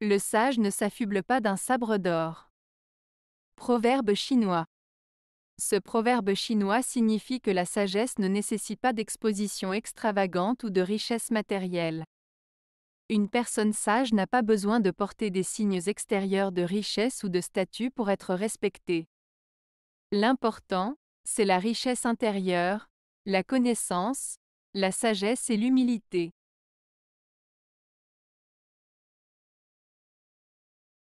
Le sage ne s'affuble pas d'un sabre d'or. Proverbe chinois. Ce proverbe chinois signifie que la sagesse ne nécessite pas d'exposition extravagante ou de richesse matérielle. Une personne sage n'a pas besoin de porter des signes extérieurs de richesse ou de statut pour être respectée. L'important, c'est la richesse intérieure, la connaissance, la sagesse et l'humilité.